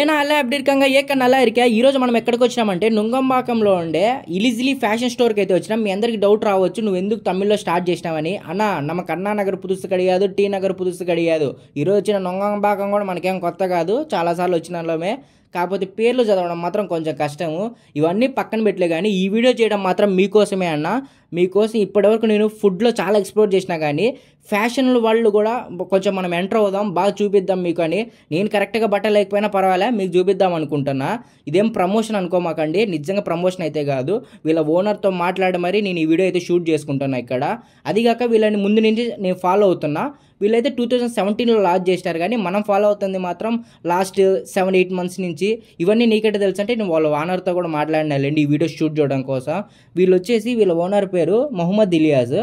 ஏன்னா అలా எப்படி இருக்காங்க ఏక నల్లా ఇరికా ఈరోజు మనం ఎక్కడికి వచ్చినామంటే నుంగంబాకంలో ఉండే ఇలిజిలీ ఫ్యాషన్ స్టోర్కి అయితే వచ్చినాం మీ అందరికి డౌట్ రావచ్చు నువ్వు ఎందుకు తమిళ్లో స్టార్ట్ చేసినావని అన్న నమకు అన్నా నగర్ పుదుసు కడిగాదు టీ నగర్ పుదుసు కడిగాదు ఈరోజు వచ్చిన నుంగంబాకం కూడా మనకేం కొత్త కాదు చాలాసార్లు వచ్చినలోమే కాకపోతే పేర్లు చదవడం మాత్రం కొంచెం కష్టము ఇవన్నీ పక్కన పెట్టలే కానీ ఈ వీడియో చేయడం మాత్రం మీకోసమే అన్న మీకోసం ఇప్పటివరకు నేను ఫుడ్లో చాలా ఎక్స్ప్లోర్ చేసినా కానీ ఫ్యాషన్ల వాళ్ళు కూడా కొంచెం మనం ఎంటర్ అవుదాం బాగా చూపిద్దాం మీకు అని నేను కరెక్ట్గా బట్ట లేకపోయినా పర్వాలే మీకు చూపిద్దాం అనుకుంటున్నా ఇదేం ప్రమోషన్ అనుకోమాకండి నిజంగా ప్రమోషన్ అయితే కాదు వీళ్ళ ఓనర్తో మాట్లాడి మరి నేను ఈ వీడియో అయితే షూట్ చేసుకుంటున్నా ఇక్కడ అది కాక వీళ్ళని ముందు నుంచి నేను ఫాలో అవుతున్నా వీళ్ళైతే టూ థౌజండ్ సెవెంటీన్లో లాంచ్ చేశారు కానీ మనం ఫాలో అవుతుంది మాత్రం లాస్ట్ సెవెన్ ఎయిట్ మంత్స్ నుంచి ఇవన్నీ నీకైతే తెలుసు అంటే నేను వాళ్ళ ఓనర్తో కూడా మాట్లాడినాలండి ఈ వీడియో షూట్ చేయడం కోసం వీళ్ళు వచ్చేసి వీళ్ళ ఓనర్ పేరు మొహమ్మద్ ఇలియాజ్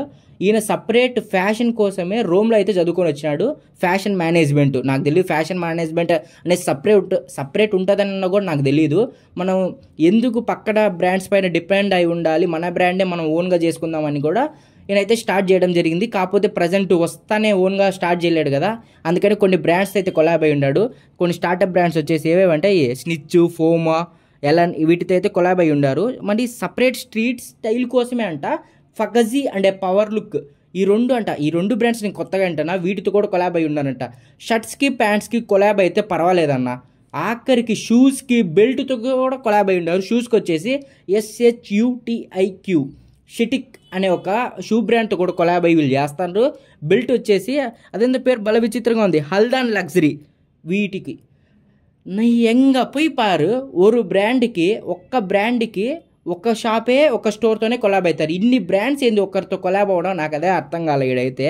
ఈయన సపరేట్ ఫ్యాషన్ కోసమే రోమ్లో అయితే చదువుకొని వచ్చినాడు ఫ్యాషన్ మేనేజ్మెంట్ నాకు తెలియదు ఫ్యాషన్ మేనేజ్మెంట్ అనేది సపరేట్ సపరేట్ ఉంటుందన్న కూడా నాకు తెలియదు మనం ఎందుకు పక్కన బ్రాండ్స్ పైన డిపెండ్ అయి ఉండాలి మన బ్రాండే మనం ఓన్గా చేసుకుందామని కూడా నేనైతే స్టార్ట్ చేయడం జరిగింది కాకపోతే ప్రజెంట్ వస్తానే ఓన్గా స్టార్ట్ చేయలేడు కదా అందుకని కొన్ని బ్రాండ్స్ అయితే కొలాబ్ అయి ఉన్నాడు కొన్ని స్టార్టప్ బ్రాండ్స్ వచ్చేసి ఏవేవంటే స్నిచ్ ఫోమా ఎలా వీటితో అయితే కొలాబ్ అయి ఉండారు మరి సపరేట్ స్ట్రీట్ స్టైల్ కోసమే అంట ఫగజీ అండ్ ఏ పవర్ లుక్ ఈ రెండు అంట ఈ రెండు బ్రాండ్స్ నేను కొత్తగా అంటనా వీటితో కూడా కొలాబ్ అయి ఉన్నానంట షర్ట్స్కి ప్యాంట్స్కి కొలాబ్ అయితే పర్వాలేదన్న ఆఖరికి షూస్కి బెల్ట్తో కూడా కొలాబ్ అయి ఉన్నారు షూస్కి వచ్చేసి ఎస్హెచ్యుటిఐక్యూ షిటిక్ అనే ఒక షూ బ్రాండ్తో కూడా కొలాబ్ అయ్యి వీళ్ళు చేస్తారు బెల్ట్ వచ్చేసి అదేందో పేరు బల విచిత్రంగా ఉంది హల్దాన్ లగ్జరీ వీటికి నయ్యంగా పోయి పారు ఒక బ్రాండ్కి ఒక్క బ్రాండ్కి ఒక షాపే ఒక స్టోర్తోనే కొలాబ్ అవుతారు ఇన్ని బ్రాండ్స్ ఏంది ఒకరితో కొలాబ్ అవ్వడం నాకు అదే అర్థం కాలేడైతే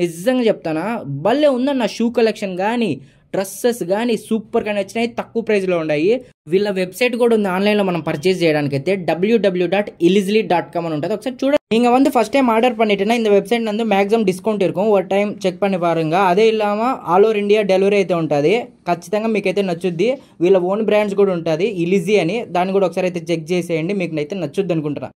నిజంగా చెప్తానా భలే ఉందన్న షూ కలెక్షన్ కానీ డ్రెస్సెస్ కానీ సూపర్గా నచ్చినాయి తక్కువ ప్రైస్లో ఉన్నాయి వీళ్ళ వెబ్సైట్ కూడా ఉంది ఆన్లైన్లో మనం పర్చేస్ చేయడానికి అయితే డబ్ల్యూడబ్ల్యూ డాట్ ఇలిజిలీ డాట్ కామ్ అని ఉంటుంది ఒకసారి చూడండి ఇంకా வந்து ఫస్ట్ టైం ఆర్డర్ பண்ணிட்டேன்னா இந்த వెబ్సైట్ నందు மேக்ஸிமம் డిస్కౌంట్ இருக்கும் ఒక టైం చెక్ పని వారంగా అదే ఇల్లామా ఆల్ ఓవర్ ఇండియా డెలివరీ అయితే ఉంటుంది ఖచ్చితంగా మీకైతే నచ్చుద్ది వీళ్ళ ఓన్ బ్రాండ్స్ కూడా ఉంటుంది ఇలిజీ అని దాన్ని కూడా ఒకసారి అయితే చెక్ చేసేయండి మీకు అయితే నచ్చుద్ది అనుకుంటున్నా